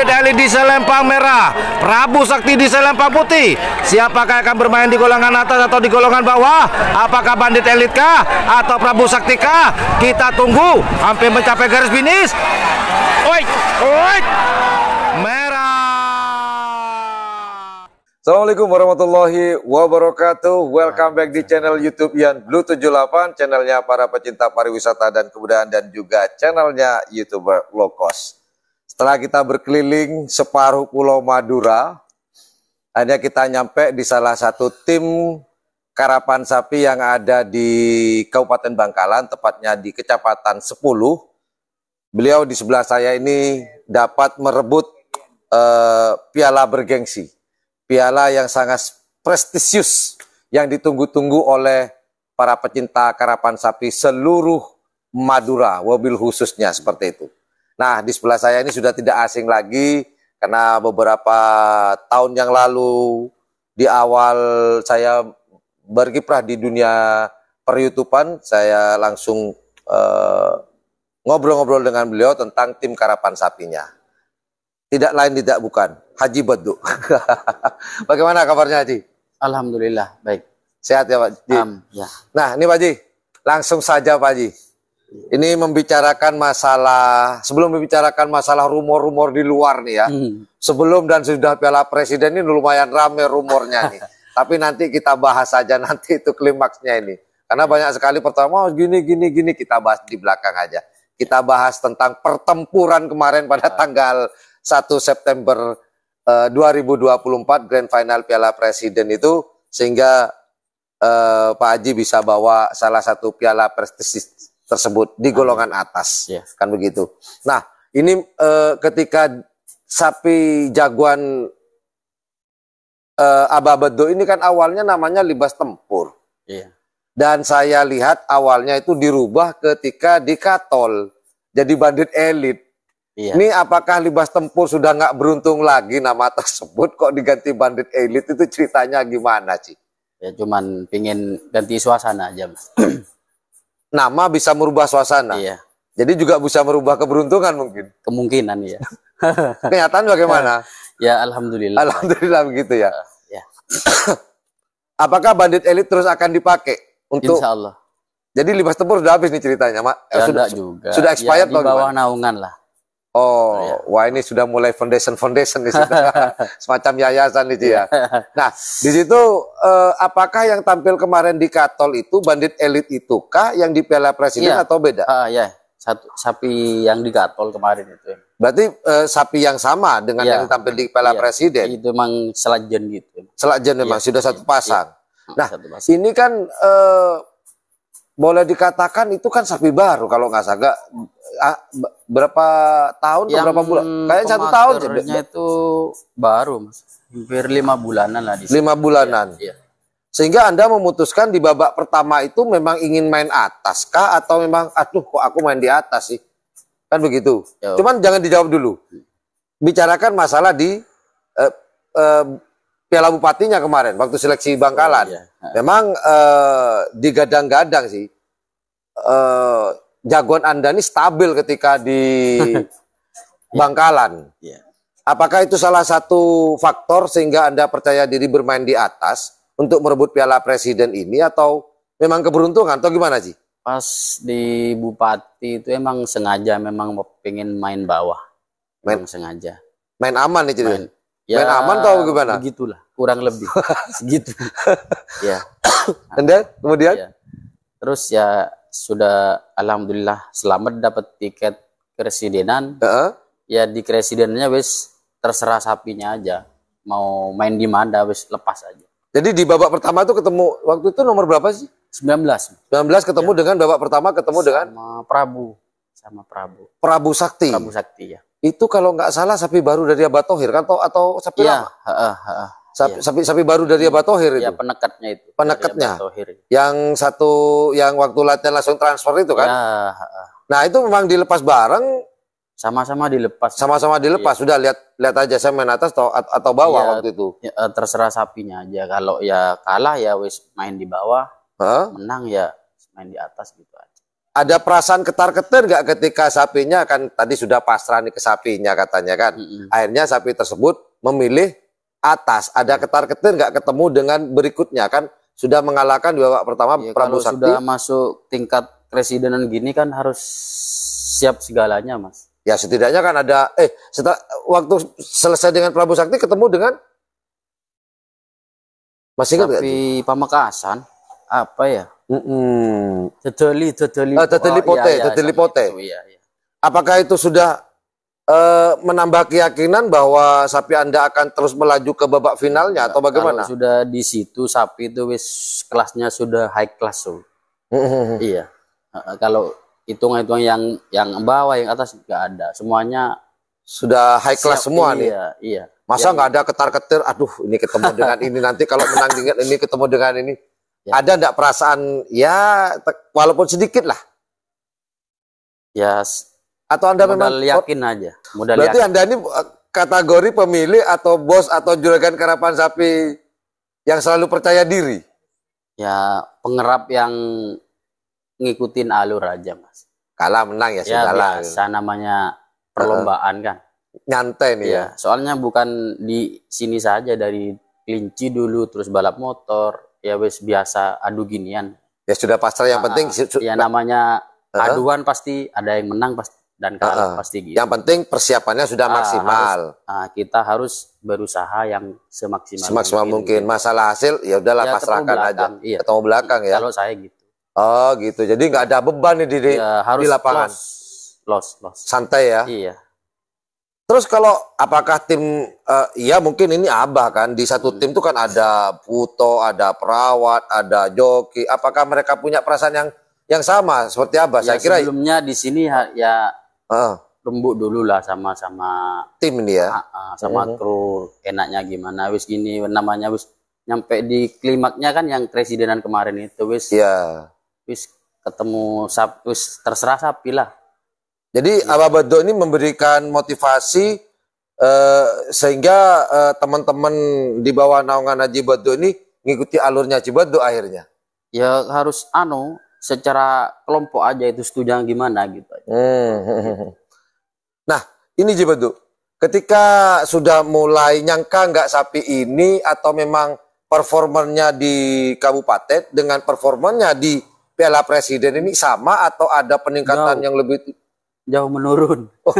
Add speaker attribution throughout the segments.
Speaker 1: Dede Ali di selempang merah Prabu Sakti di selempang putih Siapakah akan bermain di golongan atas atau di golongan bawah Apakah Bandit Elit kah atau Prabu Sakti kah Kita tunggu hampir mencapai garis finish Oi, oi Merah Assalamualaikum warahmatullahi wabarakatuh Welcome back di channel Youtube Ian Blue 78 Channelnya para pecinta pariwisata dan kebudayaan Dan juga channelnya Youtuber Low Cost setelah kita berkeliling separuh pulau Madura, hanya kita nyampe di salah satu tim karapan sapi yang ada di Kabupaten Bangkalan, tepatnya di Kecamatan 10. Beliau di sebelah saya ini dapat merebut eh, piala bergengsi, piala yang sangat prestisius yang ditunggu-tunggu oleh para pecinta karapan sapi seluruh Madura, wabil khususnya seperti itu. Nah, di sebelah saya ini sudah tidak asing lagi karena beberapa tahun yang lalu di awal saya berkiprah di dunia peryutupan, saya langsung eh, ngobrol-ngobrol eh, dengan beliau tentang tim karapan sapinya. Tidak lain tidak bukan, Haji Beduk. Bagaimana kabarnya Haji? Alhamdulillah, baik. Sehat ya Pak Haji. Um, ya. Nah, ini Pak Haji langsung saja Pak Haji. Ini membicarakan masalah sebelum membicarakan masalah rumor-rumor di luar nih ya. Hmm. Sebelum dan sudah Piala Presiden ini lumayan rame rumornya nih. Tapi nanti kita bahas saja nanti itu klimaksnya ini. Karena banyak sekali pertama oh, gini gini gini kita bahas di belakang aja. Kita bahas tentang pertempuran kemarin pada ah. tanggal 1 September eh, uh, 2024 Grand Final Piala Presiden itu sehingga uh, Pak Haji bisa bawa salah satu piala prestis tersebut di golongan atas, yeah. kan begitu. Nah, ini eh, ketika sapi jagoan eh, Ababedo ini kan awalnya namanya libas tempur. Yeah. Dan saya lihat awalnya itu dirubah ketika di Katol jadi bandit elit. Iya. Ini apakah libas tempur sudah nggak beruntung lagi nama tersebut kok diganti bandit elit itu ceritanya gimana sih? Ya cuman pingin ganti suasana aja mas. nama bisa merubah suasana. Iya. Jadi juga bisa merubah keberuntungan mungkin. Kemungkinan ya. Kenyataan bagaimana? Ya, ya alhamdulillah. Alhamdulillah begitu ya. Ya. ya. Apakah bandit elit terus akan dipakai untuk Insya Allah. Jadi libas tempur sudah habis nih ceritanya, Mak. Eh, ya, sudah juga. Sudah ya, expired ya, di bawah naungan lah. Oh, ya. wah ini sudah mulai foundation-foundation di situ, semacam yayasan itu ya. Nah, di situ eh, apakah yang tampil kemarin di Katol itu bandit elit itu kah yang di Piala Presiden ya. atau beda? Ah, ya, Satu, sapi yang di Katol kemarin itu. Berarti eh, sapi yang sama dengan ya. yang tampil di Piala ya. Presiden? Itu memang selajen gitu. Selajen memang ya. sudah satu iya. pasang. Ya. Nah, satu pasang. ini kan eh, boleh dikatakan itu kan sapi baru kalau nggak salah berapa tahun atau berapa bulan kayaknya satu tahun ya, itu baru mas hampir lima bulanan lah di sini. lima bulanan ya, ya. sehingga anda memutuskan di babak pertama itu memang ingin main atas kah atau memang aduh kok aku main di atas sih kan begitu ya, cuman jangan dijawab dulu bicarakan masalah di eh, eh, Piala Bupatinya kemarin waktu seleksi Bangkalan. Iya. iya. Memang uh, digadang-gadang sih uh, jagoan Anda ini stabil ketika di Bangkalan. Iya. Apakah itu salah satu faktor sehingga Anda percaya diri bermain di atas untuk merebut Piala Presiden ini atau memang keberuntungan atau gimana sih? Pas di Bupati itu emang
Speaker 2: sengaja memang pengen main bawah. Main sengaja. Main aman nih Main, Ya, main aman atau gimana? Begitulah, kurang lebih. Segitu. ya. And kemudian? Ya. Terus ya sudah alhamdulillah selamat dapat tiket keresidenan. Uh -huh. Ya di kepresidenannya wis terserah sapinya aja. Mau main di mana wis lepas aja. Jadi di babak pertama tuh ketemu waktu
Speaker 1: itu nomor berapa sih? 19. 19 ketemu ya. dengan babak pertama ketemu sama dengan Prabu. Sama Prabu. Prabu Sakti. Prabu Sakti ya itu kalau nggak salah sapi baru dari Abah Tohir kan atau atau sapi ya, lama? Ha, ha, ha. Sapi, ya. sapi sapi baru dari Abah iya, Tohir itu. Ya penekatnya itu. Penekatnya. Yang satu yang waktu latihan langsung transfer itu kan? Ya, ha, ha. Nah itu memang dilepas bareng. Sama-sama dilepas. Sama-sama iya. dilepas. Sudah lihat lihat aja saya main atas atau atau bawah ya, waktu
Speaker 2: itu. Ya, eh, terserah sapinya aja. Kalau ya kalah ya wis main di
Speaker 1: bawah. Ha? Menang ya
Speaker 2: main di atas gitu aja
Speaker 1: ada perasaan ketar-ketir nggak ketika sapinya kan tadi sudah pasrah nih ke sapinya katanya kan. Mm -hmm. Akhirnya sapi tersebut memilih atas. Ada iya. ketar-ketir nggak ketemu dengan berikutnya kan sudah mengalahkan di babak pertama ya, Prabu kalau Sakti. sudah masuk tingkat presidenan gini kan harus
Speaker 2: siap segalanya, Mas. Ya setidaknya kan ada eh setelah waktu selesai dengan Prabu Sakti ketemu dengan masih ingat Tapi Pamekasan apa ya? Tetoli, tetoli. Totally, totally. Uh, totally pote,
Speaker 1: oh, pote. Gitu, iya, Apakah itu sudah uh, menambah keyakinan bahwa sapi Anda akan terus melaju ke babak finalnya atau bagaimana? Kalau sudah di situ sapi itu wis
Speaker 2: kelasnya sudah high class so.
Speaker 1: iya. kalau
Speaker 2: hitung-hitung yang
Speaker 1: yang bawah yang atas nggak ada semuanya sudah high class semua iya, nih iya masa nggak iya. ada ketar ketir aduh ini ketemu dengan ini nanti kalau menang ingat ini ketemu dengan ini Ya. Ada enggak perasaan ya walaupun sedikit lah?
Speaker 2: Ya atau Anda memang yakin aja. Modal Berarti yakin.
Speaker 1: Anda ini eh, kategori pemilih atau bos atau juragan karapan sapi yang selalu percaya diri?
Speaker 2: Ya, pengerap yang ngikutin alur aja, Mas. Kalah menang ya, ya sudah biasa namanya perlombaan uh, kan. Nyantai nih ya. ya. Soalnya bukan di sini saja dari kelinci dulu terus balap motor, ya wes biasa adu ginian. Ya sudah pasrah yang ah, penting ah. ya namanya uh aduan pasti ada yang menang pasti dan kalah uh-uh. pasti gitu. Yang penting persiapannya sudah uh, maksimal. Harus, uh, kita harus
Speaker 1: berusaha yang semaksimal semaksimal mungkin. mungkin. Gitu. Masalah hasil ya udahlah ya, pasrahkan aja. Iya. Ketemu belakang ya. Kalau saya gitu. Oh gitu. Jadi nggak ada beban nih ya, di, ya, harus di lapangan. Los, los, los. Santai ya. Iya. Terus kalau apakah tim uh, ya mungkin ini abah kan di satu tim tuh kan ada puto, ada perawat, ada joki. Apakah mereka punya perasaan yang yang sama seperti abah? Ya, Saya kira sebelumnya di sini
Speaker 2: ya uh. rembuk dulu lah sama sama tim ini ya, uh, sama uh mhm. -huh. kru enaknya gimana wis gini namanya wis nyampe di klimaknya kan yang presidenan
Speaker 1: kemarin itu wis ya yeah. wis ketemu sap wis terserah sapi lah jadi ya. Abah ini memberikan motivasi uh, sehingga eh, teman-teman di bawah naungan Haji Bado ini ngikuti alurnya Haji akhirnya.
Speaker 2: Ya harus anu secara kelompok aja itu setuju gimana gitu.
Speaker 1: Hmm. Nah ini Haji ketika sudah mulai nyangka nggak sapi ini atau memang performernya di kabupaten dengan performernya di Piala Presiden ini sama atau ada peningkatan no. yang lebih Jauh menurun. Oh,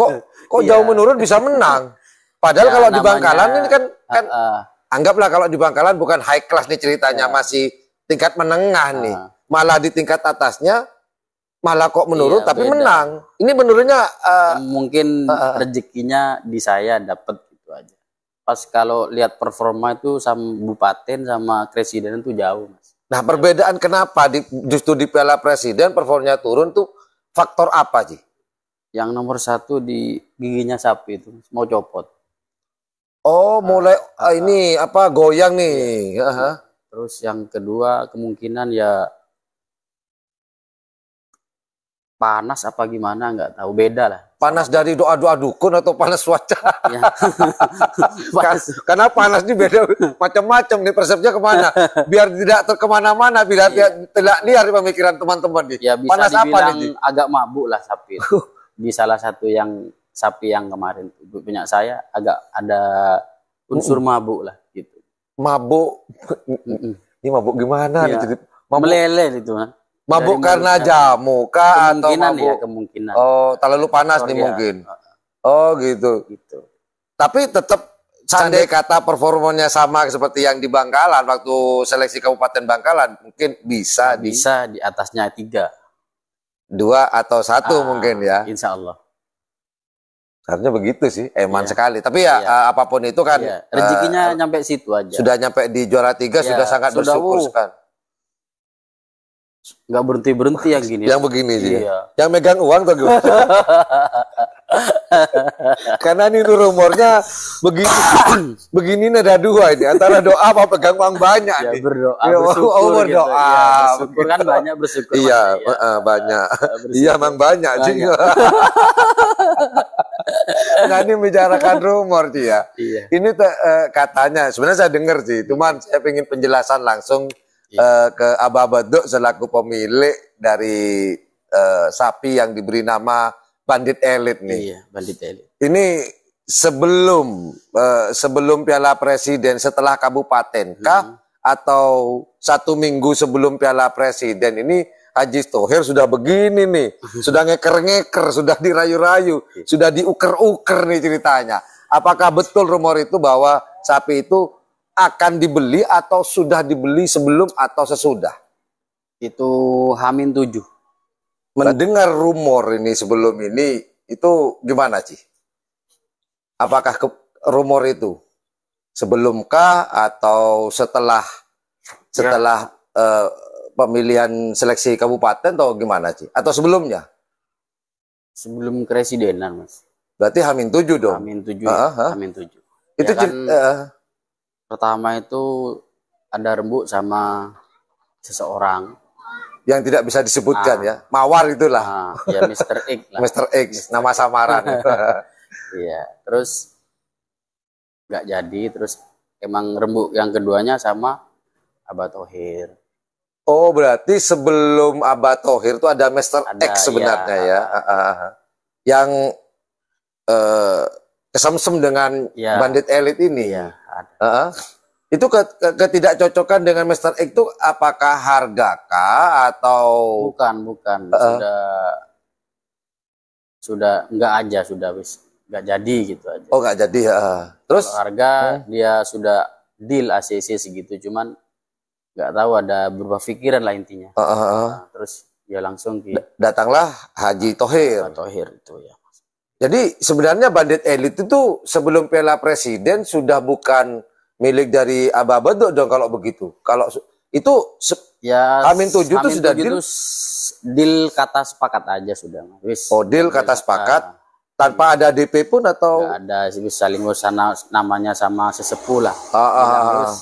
Speaker 1: kok kok iya. jauh menurun bisa menang? Padahal ya, kalau namanya, di Bangkalan ini kan kan uh, anggaplah kalau di Bangkalan bukan high class nih ceritanya, uh, masih tingkat menengah uh, nih. Malah di tingkat atasnya malah kok menurun iya, tapi beda. menang. Ini menurunnya uh, mungkin uh, rezekinya di saya dapat gitu
Speaker 2: aja. Pas kalau lihat performa itu sama bupaten sama presiden itu jauh,
Speaker 1: Mas. Nah, perbedaan kenapa di, justru di Piala Presiden performanya turun tuh faktor apa sih? Yang nomor satu di giginya sapi itu mau copot. Oh, ah, mulai ah, ah, ini apa goyang nih. Uh -huh. Terus yang
Speaker 2: kedua kemungkinan ya panas apa
Speaker 1: gimana nggak tahu beda lah panas dari doa doa dukun atau panas cuaca ya. panas. karena panas ini beda macam-macam nih persepsinya kemana biar tidak terkemana-mana biar ya. tidak liar di pemikiran teman-teman nih ya, bisa panas apa nih agak mabuk
Speaker 2: lah sapi di salah satu yang sapi yang kemarin punya saya agak ada unsur
Speaker 1: mabuk lah gitu mabuk ini mabuk gimana ya. nih, iya. jadi mabuk. meleleh
Speaker 2: itu nah Mabuk karena jamu kah atau ya, mabuk? ya
Speaker 1: kemungkinan. Oh, terlalu panas Sorry, ya. nih ya. mungkin. Oh, gitu. gitu. Tapi tetap Sandai kata performanya sama seperti yang di Bangkalan waktu seleksi Kabupaten Bangkalan mungkin bisa nah, di... bisa di atasnya tiga dua atau satu ah, mungkin ya Insya Allah harusnya begitu sih eman iya. sekali tapi ya iya. Eh, apapun itu kan iya. rezekinya uh, nyampe situ aja sudah nyampe di juara tiga iya. sudah sangat sudah bersyukur uh. sekali nggak berhenti berhenti yang gini ya? yang begini sih iya. yang megang uang tuh gitu karena ini tuh rumornya begini begini ada dua ini antara doa apa pegang uang banyak ya, berdoa ya, bersyukur, oh, gitu. berdoa ya, bersyukur kan gitu. banyak bersyukur iya banyak, ya. uh, banyak. Uh, iya emang banyak, sih nah ini bicarakan rumor sih ya iya. ini uh, katanya sebenarnya saya dengar sih cuman saya ingin penjelasan langsung uh, ke Abah Beduk selaku pemilik dari uh, sapi yang diberi nama Bandit Elit nih. Iya, Bandit Elit. Ini sebelum uh, sebelum Piala Presiden setelah kabupaten kah hmm. atau satu minggu sebelum Piala Presiden ini Haji Tohir sudah begini nih, sudah ngeker-ngeker, sudah dirayu-rayu, iya. sudah diuker-uker nih ceritanya. Apakah betul rumor itu bahwa sapi itu akan dibeli atau sudah dibeli sebelum atau sesudah? Itu Hamin 7. Mendengar rumor ini sebelum ini itu gimana, sih Apakah ke, rumor itu sebelum kah atau setelah setelah ya. uh, pemilihan seleksi kabupaten atau gimana, sih Atau sebelumnya? Sebelum kresidenan Mas. Berarti Hamin 7 dong. Hamin 7. Uh -huh. Hamin 7.
Speaker 2: Itu ya kan, uh, Pertama itu Anda rembuk sama
Speaker 1: seseorang yang tidak bisa disebutkan nah, ya. Mawar itulah. nah, ya Mister X lah. Mr. X, nama samaran. Iya, terus
Speaker 2: nggak jadi, terus emang rembuk yang keduanya sama Abah Tohir.
Speaker 1: Oh, berarti sebelum Abah Tohir itu ada Mister Ada, X sebenarnya iya. ya. ya. Uh, uh, uh. Yang uh, kesemsem dengan ya. bandit elit ini ya. Uh -uh. Itu ketidakcocokan dengan Mr. X itu apakah harga kah atau bukan bukan uh -uh. sudah
Speaker 2: sudah enggak aja sudah wis enggak jadi gitu aja. Oh enggak jadi ya. Terus Kalau harga uh. dia sudah deal ACC segitu cuman enggak tahu ada berubah pikiran lah intinya. Uh -uh. nah, terus ya langsung datanglah Haji
Speaker 1: Tohir. Tohir itu ya. Jadi sebenarnya bandit elit itu sebelum Piala Presiden sudah bukan milik dari Abah Bedok dong kalau begitu. Kalau itu ya Amin 7 itu sudah deal
Speaker 2: deal kata sepakat aja sudah. Wis. Oh, deal kata sepakat kata, ah. tanpa iya. ada DP pun atau ada bisa saling urusan namanya sama sesepuh lah. Ah, ah, iya, ah. ah.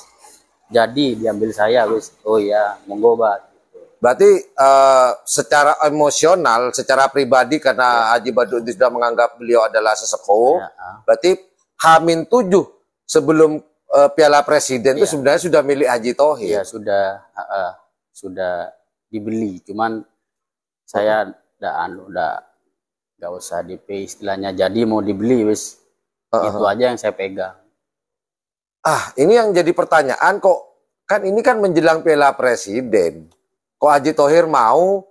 Speaker 2: Jadi diambil saya wis. Oh
Speaker 1: iya, monggo Pak Berarti uh, secara emosional, secara pribadi karena ya. Haji itu sudah menganggap beliau adalah sesepuh, ya. berarti Hamin tujuh sebelum uh, Piala Presiden ya. itu iya. sebenarnya sudah milik Haji Tohir. Ya sudah
Speaker 2: uh, sudah dibeli, cuman saya tidak anu udah nggak usah DP istilahnya jadi mau dibeli wis uh -huh. itu aja yang saya pegang.
Speaker 1: Ah, ini yang jadi pertanyaan kok kan ini kan menjelang Piala Presiden kok Haji Tohir mau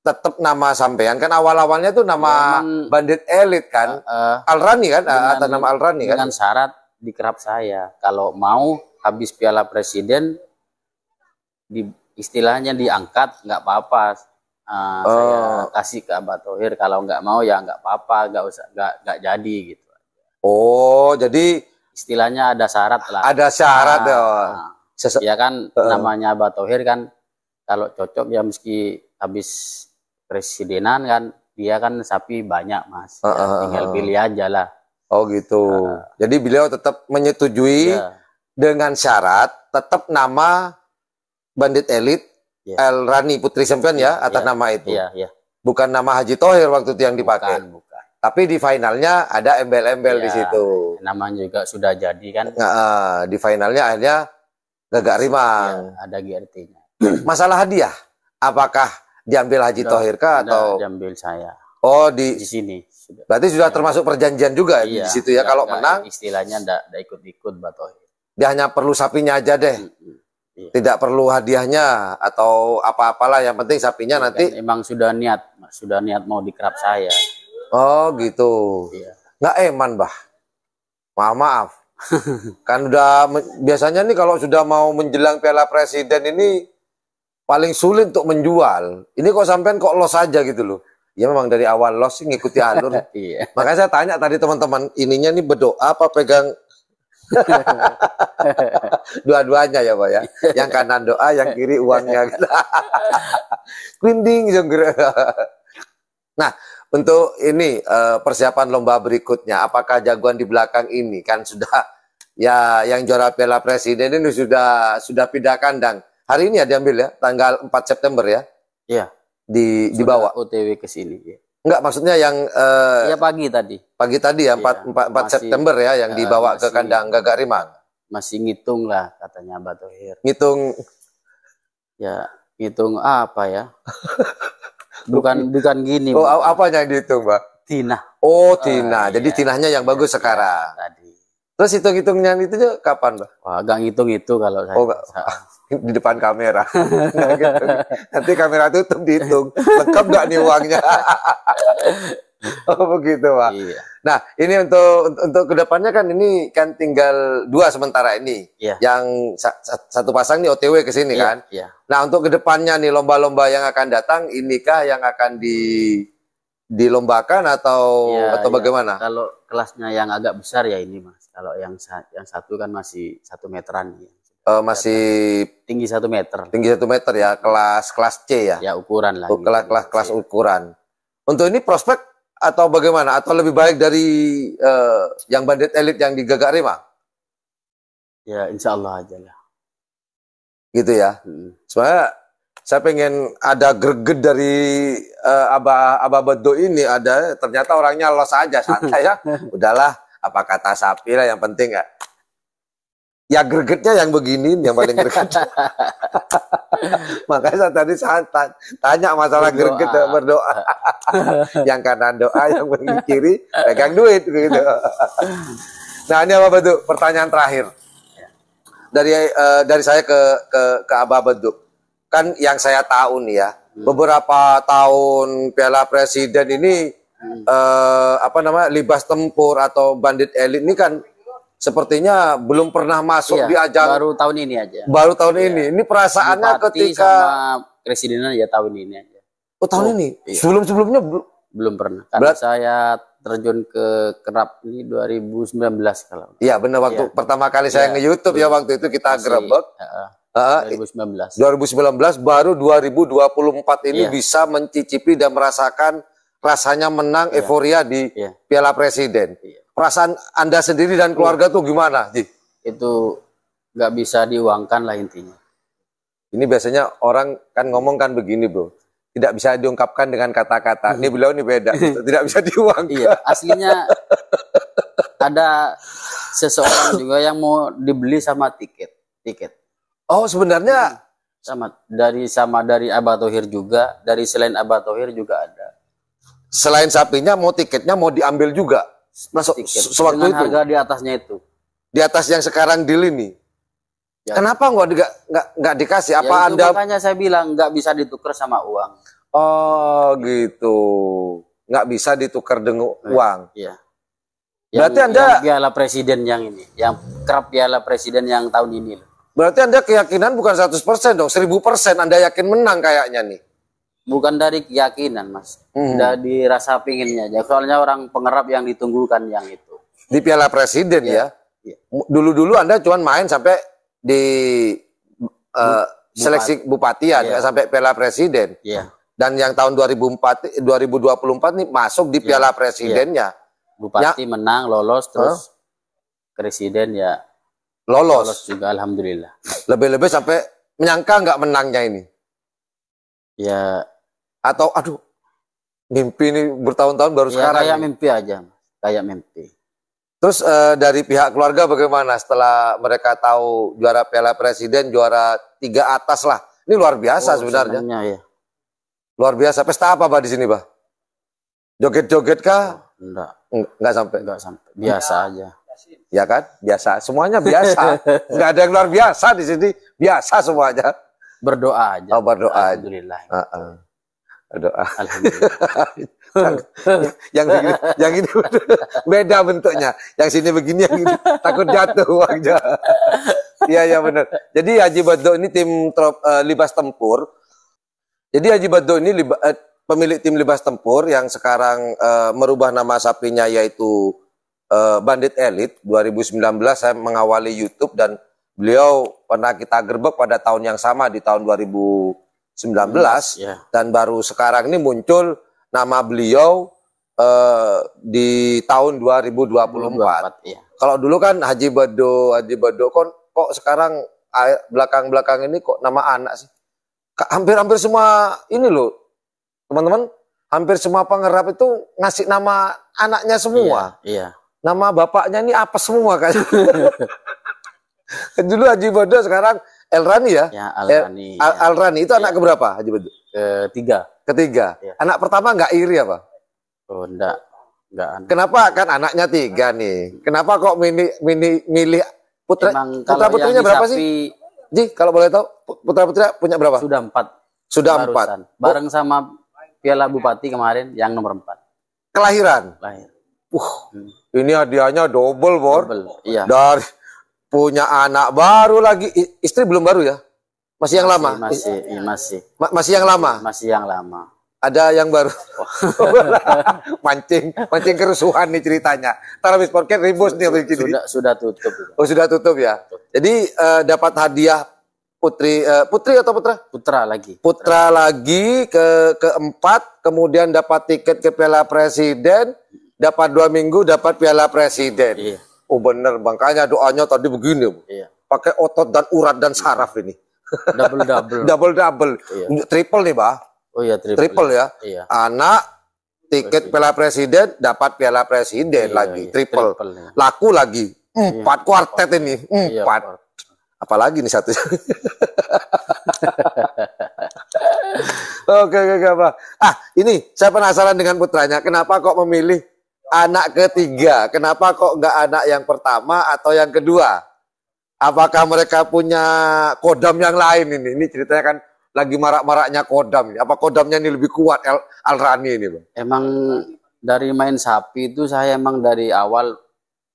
Speaker 1: tetap nama sampean kan awal-awalnya tuh nama Memang, bandit elit kan uh, uh, Alrani kan dengan, atau nama Alrani kan dengan syarat di kerap
Speaker 2: saya kalau mau habis piala presiden di istilahnya diangkat nggak apa-apa uh, oh. saya kasih ke Abah Tohir kalau nggak mau ya nggak apa-apa nggak usah nggak nggak jadi gitu
Speaker 1: oh jadi
Speaker 2: istilahnya ada syarat lah ada syarat nah, nah, ya kan uh, namanya Abah Tohir kan kalau cocok ya meski habis presidenan kan dia kan sapi banyak mas
Speaker 1: ah, ya, uh, tinggal pilih aja lah oh gitu uh, jadi beliau tetap menyetujui yeah. dengan syarat tetap nama bandit elit yeah. El Rani Putri Sempian yeah, ya iya, atas yeah, nama itu yeah, yeah. bukan nama Haji Tohir waktu itu yang dipakai bukan, bukan. tapi di finalnya ada embel-embel yeah, di iya. situ namanya juga sudah jadi kan nah, di finalnya akhirnya gagak rimang ya, ada GRT-nya Hmm. Masalah hadiah, apakah diambil Haji Tohir kah atau diambil saya? Oh di, di sini. Sudah. Berarti sudah ya. termasuk perjanjian juga iya, di situ ya, kalau menang. Istilahnya tidak
Speaker 2: ikut-ikut Mbak Tohir.
Speaker 1: Dia hanya perlu sapinya aja deh. Hmm, hmm. iya. Tidak perlu hadiahnya atau apa-apalah yang penting sapinya ya, nanti. Kan, emang sudah niat, sudah niat mau dikerap saya. Oh gitu. Iya. Nggak eman bah. Maaf maaf. kan udah biasanya nih kalau sudah mau menjelang Piala Presiden ini paling sulit untuk menjual. Ini kok sampean kok los aja gitu loh. Ya memang dari awal los sih ngikuti alur. iya. Makanya saya tanya tadi teman-teman, ininya nih berdoa apa pegang Dua-duanya ya Pak ya. Yang kanan doa, yang kiri uangnya. Quinding Nah, untuk ini eh, persiapan lomba berikutnya, apakah jagoan di belakang ini kan sudah ya yang juara Piala Presiden ini sudah sudah pindah kandang. Hari ini ya diambil ya, tanggal 4 September ya.
Speaker 2: Iya. Di Sudah dibawa OTW ke sini ya.
Speaker 1: Enggak, maksudnya yang uh, ya pagi tadi. Pagi tadi ya, ya 4 4, masih, September ya yang eh, dibawa uh, masih, ke kandang Gagarimang. Masih ngitung lah katanya Mbak Tohir.
Speaker 2: Ngitung ya, ngitung apa ya? bukan bukan gini. Oh, bukan.
Speaker 1: apa yang dihitung, Mbak? Tina. Oh, eh, Tina. Uh, Jadi ya, tinahnya yang bagus ya, sekarang. Tadi. Terus hitung-hitungnya itu kapan, Mbak? Wah, agak ngitung itu kalau saya. Oh, di depan kamera. Nah, gitu. Nanti kamera tutup dihitung, lengkap nggak nih uangnya? oh begitu pak. Iya. Nah ini untuk untuk kedepannya kan ini kan tinggal dua sementara ini. Iya. Yang satu pasang nih OTW ke sini iya, kan. Iya. Nah untuk kedepannya nih lomba-lomba yang akan datang, inikah yang akan di dilombakan atau iya, atau iya. bagaimana?
Speaker 2: Kalau kelasnya yang agak besar ya ini mas. Kalau yang yang satu kan masih satu meteran ya uh, masih tinggi satu meter. Tinggi satu
Speaker 1: meter ya, kelas kelas C ya. Ya ukuran lah. Oh, kelas kelas kelas ukuran. Untuk ini prospek atau bagaimana? Atau lebih baik dari uh, yang bandit elit yang digagak Rima? Ya insya Allah aja lah. Gitu ya. Hmm. Sebenarnya saya pengen ada greget dari uh, Abah Abah Bedo ini ada ternyata orangnya los aja santai ya. Udahlah apa kata sapi lah yang penting ya Ya gregetnya yang begini yang paling greget. Makanya saya tadi saya tanya masalah berdoa. greget berdoa. yang kanan doa, yang kiri pegang duit gitu. nah, ini apa Beduk? Pertanyaan terakhir. Dari uh, dari saya ke ke ke Abah Beduk. Kan yang saya tahu nih ya, hmm. beberapa tahun Piala Presiden ini hmm. uh, apa nama libas tempur atau bandit elit ini kan sepertinya belum pernah masuk iya, di ajang baru tahun ini aja. Baru tahun iya. ini. Ini perasaannya Bupati ketika presiden presidenan ya tahun ini aja. Oh, tahun oh, ini. Iya. Sebelum-sebelumnya belum belum
Speaker 2: pernah. Karena Berat... saya terjun ke kerap ini 2019 kalau. Iya, benar waktu iya. pertama
Speaker 1: kali saya iya. nge-YouTube iya. ya waktu itu kita Masih, grebek. Uh, 2019. 2019 baru 2024 ini iya. bisa mencicipi dan merasakan rasanya menang iya. euforia di iya. Piala Presiden. Iya perasaan Anda sendiri dan keluarga tuh gimana, Ji? Itu nggak bisa diuangkan lah intinya. Ini biasanya orang kan ngomong kan begini, Bro. Tidak bisa diungkapkan dengan kata-kata. Ini beliau ini beda. Gitu. Tidak bisa diuangkan. Iya, aslinya ada seseorang
Speaker 2: juga yang mau dibeli sama tiket, tiket. Oh, sebenarnya hmm, sama dari sama dari Abah Tohir juga, dari selain Abah Tohir juga ada. Selain
Speaker 1: sapinya mau tiketnya mau diambil juga masuk sewaktu itu. harga di atasnya itu. Di atas yang sekarang di lini. Ya. Kenapa nggak nggak nggak, nggak dikasih? Apa ya, anda? Makanya saya bilang nggak bisa ditukar sama uang. Oh gitu, nggak bisa ditukar dengan eh, uang. ya Yang, Berarti anda yang piala presiden yang ini, yang
Speaker 2: kerap piala presiden yang tahun ini.
Speaker 1: Berarti anda keyakinan bukan 100% dong, 1000%
Speaker 2: anda yakin menang kayaknya nih bukan dari keyakinan mas hmm. dari rasa pinginnya aja soalnya orang pengerap yang ditunggukan yang itu
Speaker 1: di Piala Presiden iya. ya iya. dulu-dulu ya? ya. anda cuma main sampai di uh, Bupati. seleksi bupatian ya. ya sampai Piala Presiden ya. dan yang tahun 2004 2024 nih masuk di iya. Piala ya. Presidennya ya. Bupati ya.
Speaker 2: menang lolos terus huh? presiden
Speaker 1: ya lolos. lolos juga alhamdulillah. Lebih-lebih sampai menyangka nggak menangnya ini? Ya atau aduh, mimpi ini bertahun-tahun baru ya, sekarang. Kayak ini. mimpi aja, kayak mimpi. Terus eh, dari pihak keluarga bagaimana setelah mereka tahu juara Piala Presiden, juara tiga atas lah. Ini luar biasa oh, sebenarnya. Ya. Luar biasa. Pesta apa, Pak, di sini, Pak? Joget-joget kah? Oh, enggak. Enggak sampai. Enggak sampai. Biasa Enggak. aja. Ya kan? Biasa. Semuanya biasa. Enggak ada yang luar biasa di sini. Biasa semuanya. Berdoa aja. Oh, berdoa. Alhamdulillah. Uh -uh doa. Ah. Alhamdulillah. yang, yang, yang ini beda bentuknya. Yang sini begini, yang ini takut jatuh uangnya. Iya, iya benar. Jadi Haji Baddo ini tim trop, uh, libas tempur. Jadi Haji Baddo ini liba, uh, pemilik tim libas tempur yang sekarang uh, merubah nama sapinya yaitu uh, Bandit Elite 2019 saya mengawali YouTube dan beliau pernah kita gerbek pada tahun yang sama di tahun 2000 19 yeah. dan baru sekarang ini muncul nama beliau eh, di tahun 2024. 2024 yeah. Kalau dulu kan Haji Bado, Haji Bado kok sekarang belakang-belakang ini kok nama anak sih? Hampir-hampir semua ini loh teman-teman, hampir semua pengerap itu ngasih nama anaknya semua. Iya. iya. Nama bapaknya ini apa semua kan? dulu Haji Bado sekarang Elrani ya? Ya, Alrani. Eh, Al ya. itu ya. anak keberapa Haji Badut? Tiga, Ketiga. Ya. Anak pertama nggak iri apa? Oh, enggak. Enggak. Kenapa kan anaknya tiga nih? Kenapa kok mini mini milih putra putra putrinya berapa sih? Ji, kalau boleh tahu putra putra punya berapa? Sudah empat. Sudah empat. Bareng
Speaker 2: sama Piala Bupati kemarin yang nomor empat.
Speaker 1: Kelahiran. Lahir. Uh, hmm. ini hadiahnya double, Bor. Double, iya. Dari punya anak baru lagi. Istri belum baru ya? Masih yang lama? Masih, ya, masih. Ma masih yang lama? Masih yang lama. Ada yang baru. mancing, mancing kerusuhan nih ceritanya. tarawih Podcast ribos nih begini. Sudah, sudah tutup. Oh, sudah tutup ya. Jadi uh, dapat hadiah putri uh, putri atau putra? Putra lagi. Putra, putra lagi ke keempat, kemudian dapat tiket ke Piala Presiden, dapat dua minggu dapat Piala Presiden. Iya. Oh benar, makanya doanya tadi begini. Iya. Pakai otot dan urat dan saraf ini. Double double. double double. Iya. Triple nih, Bah. Oh iya, triple. Triple ya. Iya. Anak tiket piala presiden dapat piala presiden iya, lagi iya, triple. triple iya. laku lagi empat iya, kuartet ini iya, empat iya, apalagi nih satu oke oke pak. ah ini saya penasaran dengan putranya kenapa kok memilih anak ketiga. Kenapa kok nggak anak yang pertama atau yang kedua? Apakah mereka punya kodam yang lain ini? Ini ceritanya kan lagi marak-maraknya kodam. Apa kodamnya ini lebih kuat Al rani ini, Bang? Emang
Speaker 2: dari main sapi itu saya emang dari awal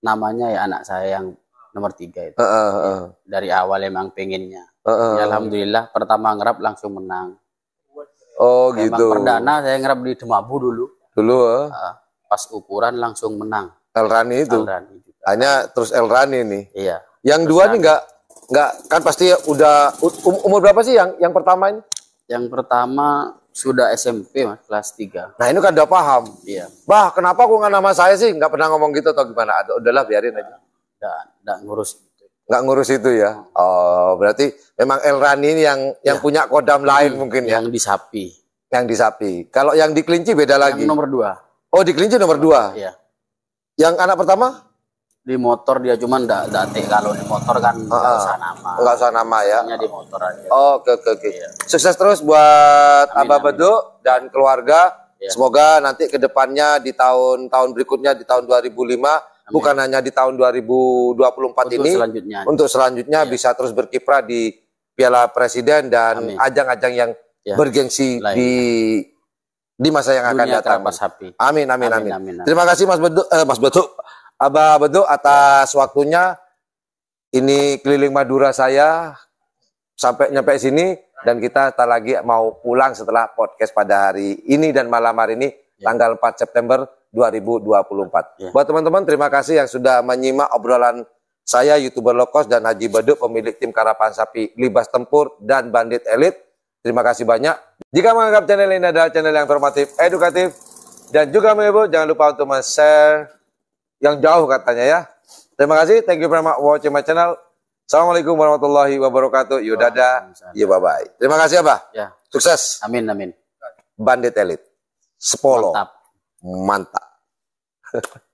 Speaker 2: namanya ya anak saya yang nomor tiga itu. Uh, uh, uh. Dari awal emang pengennya. Uh, uh, ya, Alhamdulillah pertama ngerap langsung menang.
Speaker 1: Oh emang gitu. Perdana
Speaker 2: saya ngerap di Demabu dulu.
Speaker 1: Dulu uh. Uh pas ukuran langsung menang. Elrani itu. Elrani juga. Hanya terus Elrani nih. Iya. Yang terus dua nih enggak nggak kan pasti udah um, umur berapa sih yang yang pertama ini? Yang pertama sudah SMP mas kelas 3 Nah ini kan udah paham. Iya. Bah kenapa aku nggak nama saya sih? Enggak pernah ngomong gitu atau gimana? Atau udahlah biarin aja. Enggak, enggak ngurus. Enggak ngurus itu ya. Oh berarti memang Elrani ini yang iya. yang punya kodam lain hmm, mungkin yang ya. Yang di sapi. Yang di sapi. Kalau yang di kelinci beda yang lagi. nomor dua. Oh di kelinci nomor dua. Iya. Yang anak pertama? Di motor dia cuman enggak dati kalau di motor kan enggak ah, uh, ah. usah nama. Enggak usah nama ya. Hanya di motor aja. Oke oke oke. Iya. Sukses terus buat amin, Abah Bedu dan keluarga. Iya. Semoga nanti ke depannya di tahun-tahun berikutnya di tahun 2005 Amin. bukan hanya di tahun 2024 untuk ini selanjutnya. untuk selanjutnya iya. bisa terus berkiprah di Piala Presiden dan ajang-ajang yang ya. bergengsi Lain. di di masa yang akan Dunia datang. Amin. Amin, amin, amin, amin, amin, Terima kasih Mas Bedu, eh, Mas Bedu, Abah Bedu atas waktunya. Ini keliling Madura saya sampai nyampe sini dan kita tak lagi mau pulang setelah podcast pada hari ini dan malam hari ini ya. tanggal 4 September 2024. Ya. Buat teman-teman terima kasih yang sudah menyimak obrolan saya youtuber lokos dan Haji Bedu pemilik tim Karapan Sapi Libas Tempur dan Bandit Elite. Terima kasih banyak. Jika menganggap channel ini adalah channel yang informatif, edukatif, dan juga menghibur, jangan lupa untuk men-share yang jauh katanya ya. Terima kasih. Thank you very much watching my channel. Assalamualaikum warahmatullahi wabarakatuh. Yudada, ya bye-bye. Terima kasih Abah. Ya. Sukses. Amin, amin. Bandit Elit. Sepolo. Mantap.
Speaker 2: Mantap.